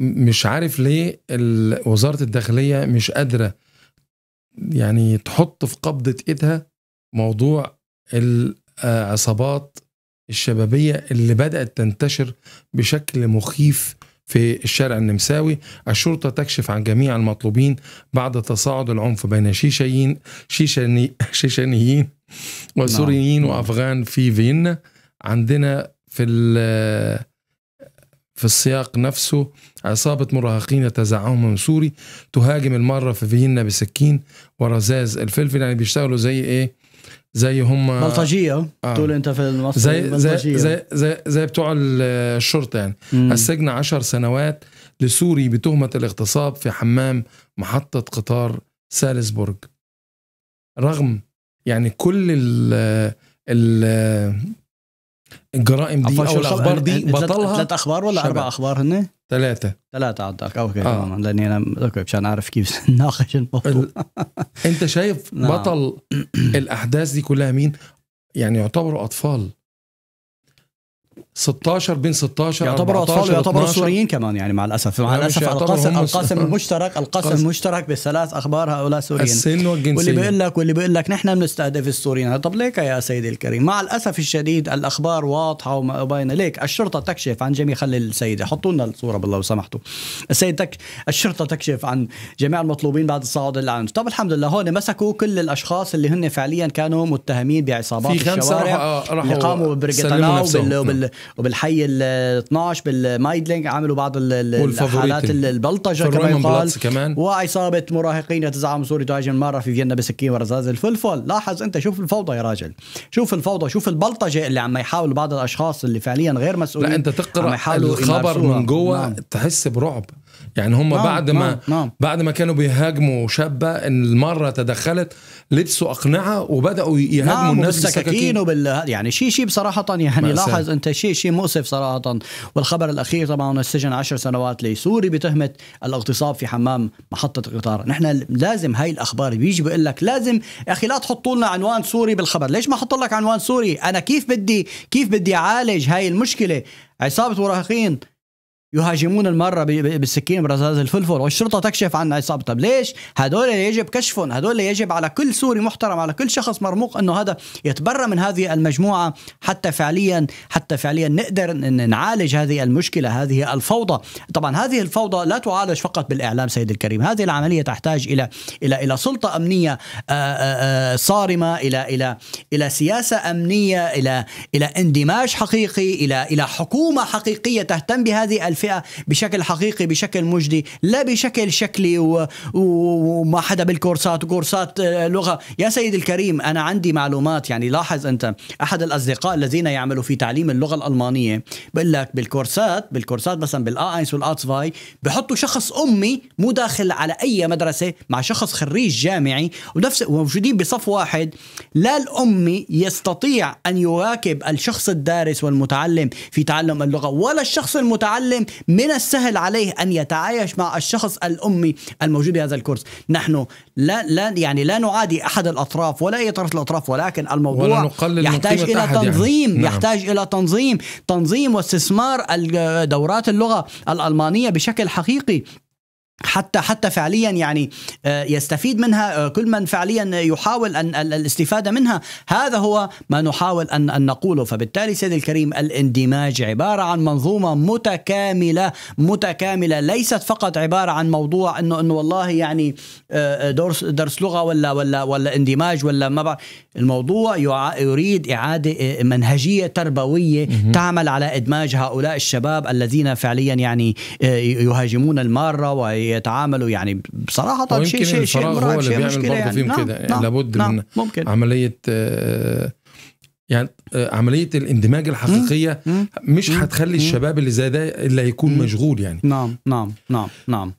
مش عارف ليه وزاره الداخليه مش قادره يعني تحط في قبضه ايدها موضوع العصابات الشبابيه اللي بدات تنتشر بشكل مخيف في الشارع النمساوي الشرطة تكشف عن جميع المطلوبين بعد تصاعد العنف بين شيشانيين شيشاني شيشانيين وسوريين نعم. وأفغان في فيينا عندنا في في السياق نفسه عصابة مراهقين يتزعمهم سوري تهاجم المرة في فيينا بسكين ورزاز الفلفل يعني بيشتغلوا زي ايه زي هم بلطجية آه. تقول انت في المصري زي, زي, زي, زي, زي بتوع الشرطة يعني السجن عشر سنوات لسوري بتهمة الاغتصاب في حمام محطة قطار سالزبورج رغم يعني كل ال ال الجرائم دي او الاخبار دي بطلها ثلاث اخبار ولا اربع اخبار هن؟ ثلاثة ثلاثة عندك اوكي آه. لاني انا اوكي مشان اعرف كيف ناقش الموضوع ال... انت شايف نعم. بطل الاحداث دي كلها مين؟ يعني يعتبروا اطفال 16 بين 16 يعتبروا اطفال ويعتبروا سوريين كمان يعني مع الاسف مع الاسف القاسم القاسم المشترك القاسم المشترك بالثلاث اخبار هؤلاء سوريين السن والجنسيه واللي بيقول لك واللي بيقول لك نحن بنستهدف السوريين طب ليك يا سيدي الكريم مع الاسف الشديد الاخبار واضحه وباينه ليك الشرطه تكشف عن جميع خلي السيده حطوا لنا الصوره بالله لو سمحتوا السيد تك الشرطه تكشف عن جميع المطلوبين بعد الصعود للعنف طب الحمد لله هون مسكوا كل الاشخاص اللي هن فعليا كانوا متهمين بعصابات في خمسة الشوارع راحوا راح اللي قاموا ببرجيتاناو وبالحي ال 12 بالمايدلينج عملوا بعض الحالات البلطجه كما يقال كمان واصابه مراهقين يتزعم سوري تهاجم مره في فيينا بسكين ورزاز الفلفل لاحظ انت شوف الفوضى يا راجل شوف الفوضى شوف البلطجه اللي عم يحاول بعض الاشخاص اللي فعليا غير مسؤولين لا انت تقرا الخبر من جوا نعم. تحس برعب يعني هم نعم بعد ما نعم،, نعم بعد ما كانوا بيهاجموا شابه ان المره تدخلت لبسوا اقنعه وبداوا يهاجموا نعم الناس بالسكاكين وبال يعني شيء شيء بصراحه يعني مأساة. لاحظ انت شيء شيء مؤسف صراحه والخبر الاخير طبعا السجن 10 سنوات لسوري بتهمه الاغتصاب في حمام محطه القطار نحن لازم هاي الاخبار بيجي بيقول لك لازم يا اخي لا تحطوا لنا عنوان سوري بالخبر ليش ما حط لك عنوان سوري انا كيف بدي كيف بدي اعالج هاي المشكله عصابه مراهقين يهاجمون المره بالسكين برزاز الفلفل والشرطه تكشف عن عصابه طب ليش هدول يجب كشفهم هدول يجب على كل سوري محترم على كل شخص مرموق انه هذا يتبرى من هذه المجموعه حتى فعليا حتى فعليا نقدر نعالج هذه المشكله هذه الفوضى طبعا هذه الفوضى لا تعالج فقط بالاعلام سيد الكريم هذه العمليه تحتاج الى الى الى سلطه امنيه آه، آه، آه، صارمه الى الى الى سياسه امنيه الى الى اندماج حقيقي الى الى حكومه حقيقيه تهتم بهذه الفئه بشكل حقيقي بشكل مجدي لا بشكل شكلي و... وما حدا بالكورسات وكورسات آه، لغه يا سيد الكريم انا عندي معلومات يعني لاحظ انت احد الاصدقاء الذين يعملوا في تعليم اللغه الالمانيه بقول لك بالكورسات بالكورسات مثلا بالاينس والاتسفاي بحطوا شخص امي مو داخل على اي مدرسه مع شخص خريج جامعي ونفس وموجودين بصف واحد لا الامي يستطيع ان يواكب الشخص الدارس والمتعلم في تعلم اللغه ولا الشخص المتعلم من السهل عليه أن يتعايش مع الشخص الأمي الموجود بهذا الكورس نحن لا, لا يعني لا نعادي أحد الأطراف ولا أي طرف الأطراف ولكن الموضوع ولا نقلل يحتاج إلى يعني. تنظيم يعني. نعم. يحتاج إلى تنظيم تنظيم واستثمار دورات اللغة الألمانية بشكل حقيقي حتى حتى فعليا يعني آه، يستفيد منها آه، كل من فعليا يحاول ان الاستفاده منها هذا هو ما نحاول ان ان نقوله فبالتالي سيدي الكريم الاندماج عباره عن منظومه متكامله متكامله ليست فقط عباره عن موضوع انه انه والله يعني آه، درس درس لغه ولا ولا ولا اندماج ولا ما بعرف الموضوع يريد اعاده منهجيه تربويه تعمل على ادماج هؤلاء الشباب الذين فعليا يعني يهاجمون الماره وي يتعاملوا يعني بصراحه طيب شيء شيء شيء مرعب هو اللي بيعمل برضه يعني. فيهم نعم كده يعني نعم لابد نعم من ممكن. عمليه آه، يعني آه، عمليه الاندماج الحقيقيه مم مش مم هتخلي مم. الشباب اللي زي ده اللي هيكون مشغول يعني نعم نعم نعم نعم